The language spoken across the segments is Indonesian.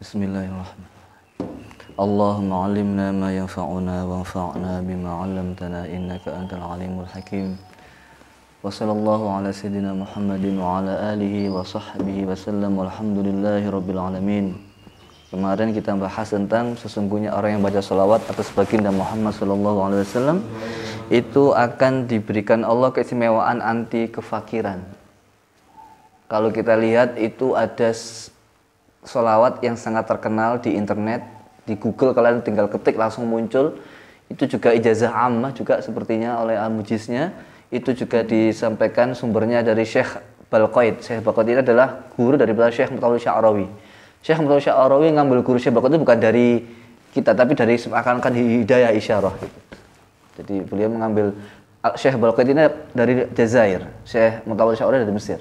Bismillahirrahmanirrahim. Allahumma 'allimna ma yanfa'una wanfa'na bima 'allamtana innaka antal 'alimul hakim. Wa sallallahu ala sayidina Muhammadin wa ala alihi wa sahbihi wa sallam walhamdulillahi rabbil alamin. Kemarin kita bahas tentang sesungguhnya orang yang baca selawat atas baginda Muhammad sallallahu alaihi wasallam itu akan diberikan Allah keistimewaan anti kefakiran. Kalau kita lihat itu ada solawat yang sangat terkenal di internet di Google kalian tinggal ketik langsung muncul itu juga ijazah ammah juga sepertinya oleh al mujiznya itu juga disampaikan sumbernya dari Syekh Balqaid Syekh Balqaid ini adalah guru dari Syekh Mutawalli Sya'rawi Syekh Mutawalli Sya'rawi ngambil guru Syekh Balqaid itu bukan dari kita tapi dari seakan-akan hidayah isyarah gitu. jadi beliau mengambil Syekh Balqaid ini dari Jazair Syekh Mutawalli Sya'arawi dari Mesir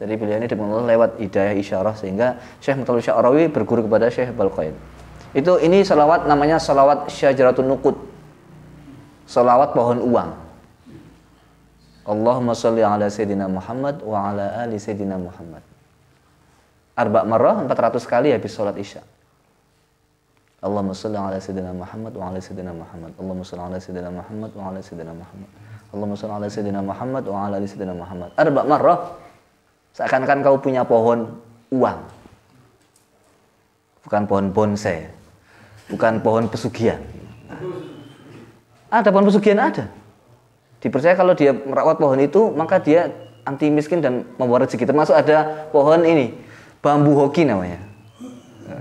jadi beliau ini dipengaruhi lewat hidayah isyarah sehingga Syekh Mutalib Sya'rawi berguru kepada Syekh Balqain. Itu ini salawat namanya salawat Syajaratun Nukut, Salawat pohon uang. Allahumma salli ala sayyidina Muhammad wa ala ali sayyidina Muhammad. Arba' marrah 400 kali habis salat Isya. Allahumma salli ala sayyidina Muhammad wa ala sayyidina Muhammad. Allahumma salli ala sayyidina Muhammad wa ala sayyidina Muhammad. Allahumma salli ala sayyidina Muhammad wa ala ali sayyidina Muhammad. Arba' marrah Seakan-akan kau punya pohon uang. Bukan pohon bonsai. Bukan pohon pesugihan. ada pohon pesugihan ada. Dipercaya kalau dia merawat pohon itu, maka dia anti miskin dan membawa rezeki. Termasuk ada pohon ini, bambu hoki namanya.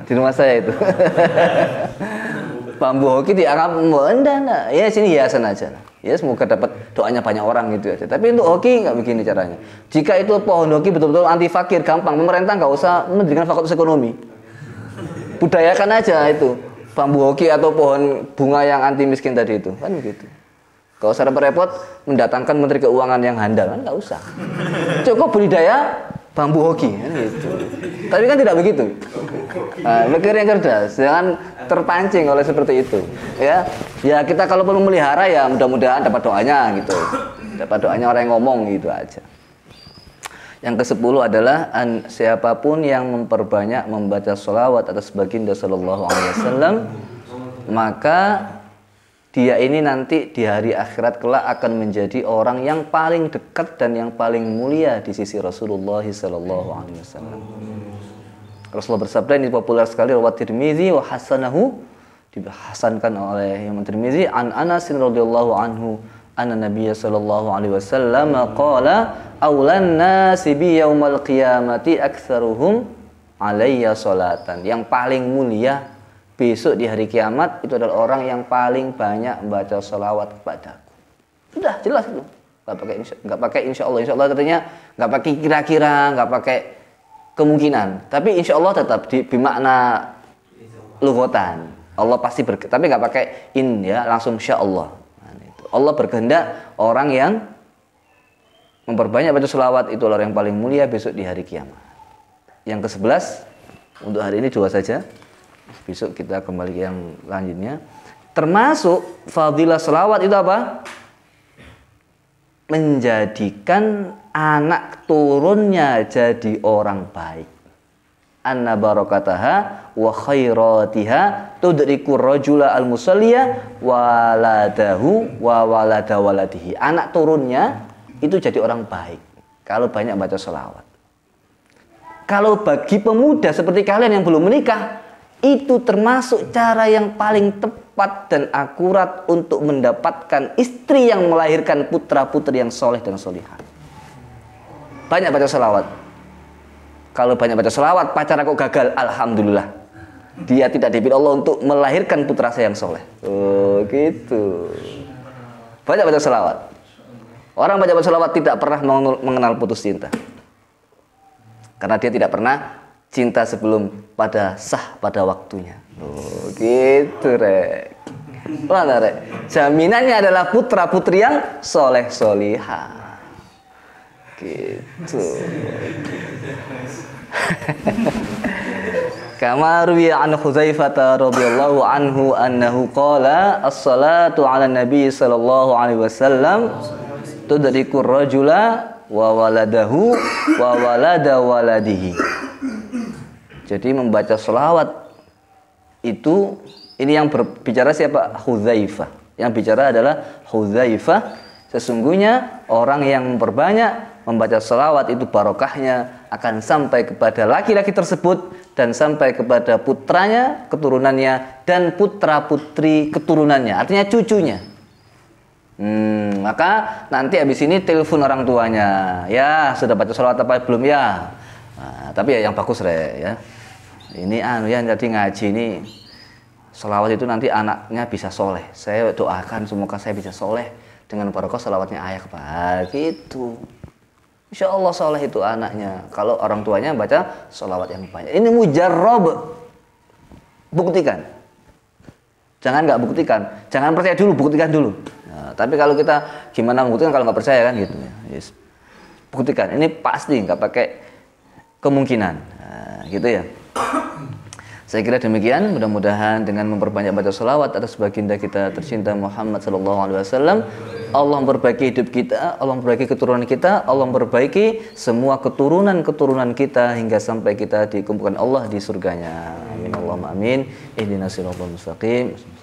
Di rumah saya itu. bambu hoki di dianggap mendah ya sini hiasan aja ya semoga dapat doanya banyak orang gitu aja tapi untuk hoki nggak begini caranya jika itu pohon hoki betul-betul anti fakir gampang pemerintah nggak usah mendirikan fakultas ekonomi budayakan aja itu bambu hoki atau pohon bunga yang anti miskin tadi itu kan begitu Kalau usah repot-repot mendatangkan menteri keuangan yang handal kan nggak usah. Cukup budidaya bambu hoki kan gitu. Tapi kan tidak begitu. Nah, mikir yang cerdas, jangan terpancing oleh seperti itu. Ya, ya kita kalau perlu melihara ya mudah-mudahan dapat doanya gitu. Dapat doanya orang yang ngomong gitu aja. Yang ke-10 adalah siapapun yang memperbanyak membaca sholawat atas baginda sallallahu alaihi wasallam maka dia ini nanti di hari akhirat kelak akan menjadi orang yang paling dekat dan yang paling mulia di sisi Rasulullah Sallallahu Alaihi Wasallam. Rasulullah bersabda ini populer sekali riwayat Tirmizi wa hasanahu dihasankan oleh Imam Tirmizi an Anas radhiyallahu anhu anna Nabiya sallallahu alaihi wasallam qala awlan nasi bi yaumil qiyamati aktsaruhum alayya salatan yang paling mulia besok di hari kiamat itu adalah orang yang paling banyak membaca sholawat kepadaku. Sudah jelas itu. Nggak pakai insya, nggak pakai insya Allah. Insya Allah katanya nggak pakai kira-kira, nggak pakai kemungkinan. Tapi insya Allah tetap di bimakna lugotan. Allah pasti ber, tapi nggak pakai in ya langsung insya Allah. Nah, Allah berkehendak orang yang memperbanyak baca sholawat itu orang yang paling mulia besok di hari kiamat. Yang ke-11 untuk hari ini dua saja besok kita kembali ke yang lanjutnya termasuk fadilah selawat itu apa menjadikan anak turunnya jadi orang baik anna barakataha wa khairatiha tudriku rajula al musalliya waladahu wa walada waladihi anak turunnya itu jadi orang baik kalau banyak baca selawat kalau bagi pemuda seperti kalian yang belum menikah itu termasuk cara yang paling tepat dan akurat untuk mendapatkan istri yang melahirkan putra-putri yang soleh dan solihah. Banyak baca selawat. Kalau banyak baca selawat, pacar aku gagal. Alhamdulillah. Dia tidak dipilih Allah untuk melahirkan putra saya yang soleh. Oh, gitu. Banyak baca selawat. Orang baca baca selawat tidak pernah mengenal putus cinta. Karena dia tidak pernah cinta sebelum pada sah pada waktunya. Oh, gitu, Rek. Mana, Rek? Jaminannya adalah putra-putri yang soleh soliha. Gitu. Kama ruwiya an Khuzaifah radhiyallahu anhu annahu qala as-salatu 'ala nabi sallallahu alaihi wasallam tudrikur rajula wa waladahu wa walada waladihi jadi membaca solawat itu ini yang berbicara siapa? Hudzaifah. Yang bicara adalah Hudzaifah. Sesungguhnya orang yang memperbanyak membaca solawat itu barokahnya akan sampai kepada laki-laki tersebut dan sampai kepada putranya, keturunannya dan putra putri keturunannya. Artinya cucunya. Hmm, maka nanti habis ini telepon orang tuanya. Ya, sudah baca sholawat apa belum ya? Nah, tapi ya yang bagus re ya ini anu ya jadi ngaji ini selawat itu nanti anaknya bisa soleh saya doakan semoga saya bisa soleh dengan barokah selawatnya ayah kepada gitu Insya Allah soleh itu anaknya kalau orang tuanya baca selawat yang banyak ini mujarrob buktikan jangan nggak buktikan jangan percaya dulu buktikan dulu nah, tapi kalau kita gimana buktikan kalau nggak percaya kan gitu ya yes. buktikan ini pasti nggak pakai kemungkinan nah, gitu ya Saya kira demikian. Mudah-mudahan dengan memperbanyak baca salawat atas baginda kita tercinta Muhammad Sallallahu Alaihi Wasallam, Allah memperbaiki hidup kita, Allah memperbaiki keturunan kita, Allah memperbaiki semua keturunan keturunan kita hingga sampai kita dikumpulkan Allah di surganya. Amin. Allahumma amin. Ihdinasyiratal mustaqim.